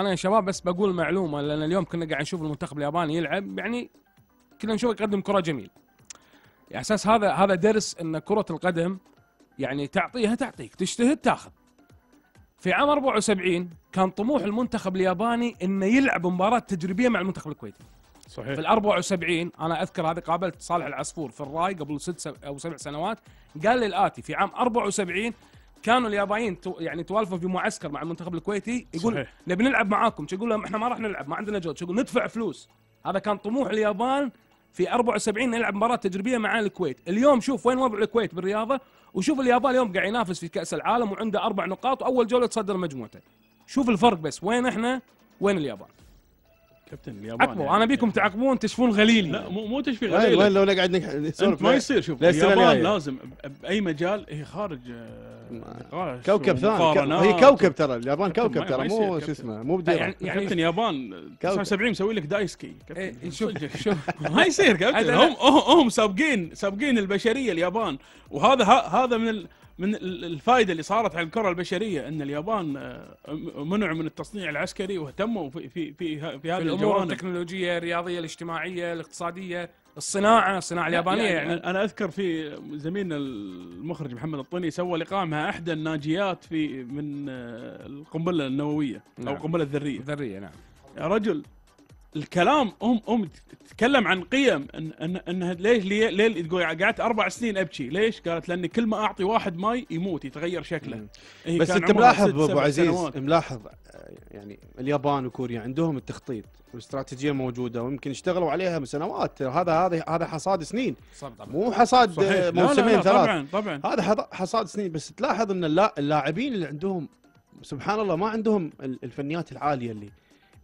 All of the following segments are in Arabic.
انا يا شباب بس بقول معلومه لان اليوم كنا قاعد نشوف المنتخب الياباني يلعب يعني كنا نشوف يقدم كره جميل اساس هذا هذا درس ان كره القدم يعني تعطيها تعطيك تجتهد تاخذ في عام 74 كان طموح المنتخب الياباني انه يلعب مباراه تجريبيه مع المنتخب الكويتي صحيح في ال 74 انا اذكر هذه قابلت صالح العصفور في الراي قبل ست او سبع سنوات قال لي الاتي في عام 74 كانوا اليابانيين تو يعني توالفوا في معسكر مع المنتخب الكويتي يقول نبي نلعب معاكم يقول لهم احنا ما راح نلعب ما عندنا جهد يقول ندفع فلوس هذا كان طموح اليابان في 74 نلعب مباراه تجريبيه مع الكويت اليوم شوف وين وضع الكويت بالرياضه وشوف اليابان اليوم قاعد ينافس في كاس العالم وعنده اربع نقاط واول جوله تصدر مجموعته شوف الفرق بس وين احنا وين اليابان كابتن اليابان عقبوا يعني انا بيكم تعاقبون تشفون غليلي لا مو مو تشفي غليلي وين لو نقعد نسولف ما يصير شوف اليابان لازم باي مجال هي خارج آه، كوكب ثاني هي كوكب ترى اليابان كوكب ترى مو شو اسمه مو بديرة يعني-, يعني, كابتن اليابان 79 مسوي لك دايسكي كابتن إيه، شوف شوف ما يصير كابتن هم هم سابقين سابقين البشريه اليابان وهذا هذا من من الفائده اللي صارت على الكره البشريه ان اليابان آه، منعوا من التصنيع العسكري واهتموا في في في, في هذه الامور التكنولوجيه الرياضيه الاجتماعيه الاقتصاديه الصناعه الصناعه اليابانيه يعني, يعني انا اذكر في زميلنا المخرج محمد الطني سوى لقاء مع احدى الناجيات في من آه، القنبله النوويه او نعم. القنبله الذريه الذريه نعم رجل الكلام ام ام تتكلم عن قيم ان ان, إن ليش ليه ليه تقول قعدت اربع سنين ابكي ليش؟ قالت لاني كل ما اعطي واحد ماي يموت يتغير شكله إيه بس انت ملاحظ ابو عزيز ملاحظ آه، يعني اليابان وكوريا عندهم التخطيط والاستراتيجيه موجوده ويمكن اشتغلوا عليها من سنوات هذا هذا هذا حصاد سنين طبعًا. مو حصاد موسمين ثلاث طبعا طبعا هذا حصاد سنين بس تلاحظ ان اللاعبين اللي عندهم سبحان الله ما عندهم الفنيات العاليه اللي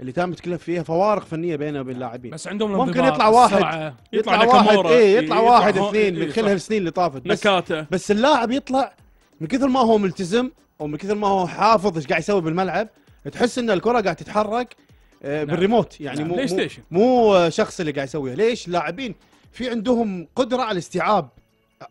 اللي تم تكلم فيها فوارق فنيه بينه وبين اللاعبين بس عندهم ممكن يطلع واحد يطلع, يطلع واحد ايه يطلع, يطلع واحد اثنين من خلال السنين اللي طافت بس بس اللاعب يطلع من كثر ما هو ملتزم او من كثر ما هو حافظ ايش قاعد يسوي بالملعب تحس ان الكره قاعد تتحرك آه، نعم. بالريموت يعني نعم. مو مو, مو شخص اللي قاعد يسويها ليش اللاعبين في عندهم قدره على الاستيعاب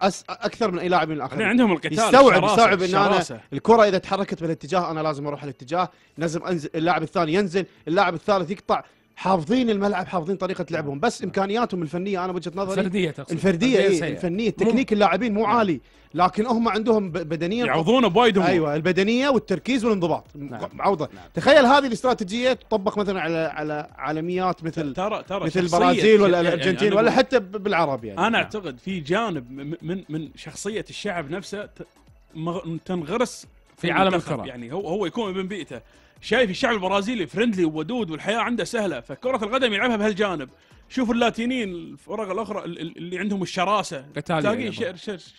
أس اكثر من اي لاعب من الاخر عندهم القتال يستوعب يستوعب ان انا الكره اذا تحركت بالاتجاه انا لازم اروح الاتجاه لازم انزل اللاعب الثاني ينزل اللاعب الثالث يقطع حافظين الملعب حافظين طريقه لعبهم بس امكانياتهم الفنيه انا وجهه نظري الفرديه تقصد الفرديه إيه الفنيه تكنيك اللاعبين مو نعم. عالي لكن هم عندهم بدنيا يعوضون بوايدهم ايوه البدنيه والتركيز والانضباط نعم. عوضه نعم. تخيل هذه الاستراتيجيه تطبق مثلا على على عالميات مثل ترى ترى مثل البرازيل ولا يعني الارجنتين يعني ولا حتى بالعرب يعني انا نعم. اعتقد في جانب من من شخصيه الشعب نفسه تنغرس في عالم الكره يعني هو هو يكون ابن بيئته شايف الشعب البرازيلي فرندلي وودود والحياه عنده سهله فكره القدم يلعبها بهالجانب شوف اللاتينيين الفرق الاخرى اللي عندهم الشراسه تلاقيه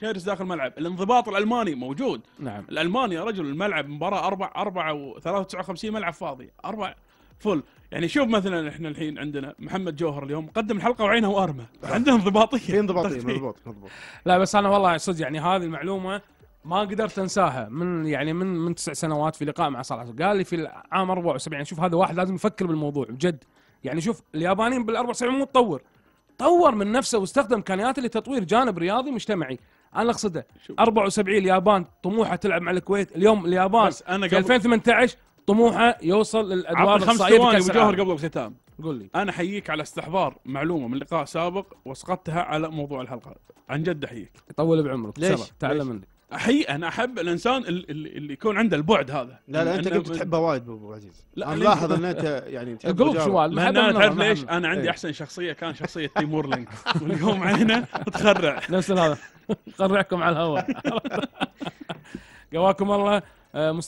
شيرس داخل الملعب الانضباط الالماني موجود نعم الالماني يا رجل الملعب مباراه اربع اربع و 59 ملعب فاضي اربع فل يعني شوف مثلا احنا الحين عندنا محمد جوهر اليوم قدم الحلقه وعينه وارمه نعم. عنده انضباطيه في انضباطيه مضبوط مضبوط لا بس انا والله صدق يعني هذه المعلومه ما قدرت انساها من يعني من من تسع سنوات في لقاء مع صلاح قال لي في العام 74 شوف هذا واحد لازم يفكر بالموضوع بجد يعني شوف اليابانيين بال 74 مو تطور طور من نفسه واستخدم امكانياته لتطوير جانب رياضي مجتمعي انا اللي اقصده 74 اليابان طموحه تلعب مع الكويت اليوم اليابان بس انا في 2018 طموحه يوصل للادوار الصعيده خمس ثواني وجوهر قبل الختام قول لي انا احييك على استحضار معلومه من لقاء سابق واسقطتها على موضوع الحلقه عن جد احييك يطول بعمرك ليش؟ تعلم مني احيي انا احب الانسان اللي, اللي يكون عنده البعد هذا لا لا انت كنت تحبه وايد ابو عزيز لا انا ان انت يعني قلوب شوال انا تعرف ليش انا عندي ايه. احسن شخصيه كان شخصيه تيمور لينك واليوم علينا تخرع نفس هذا تخرعكم على الهواء قواكم الله آه،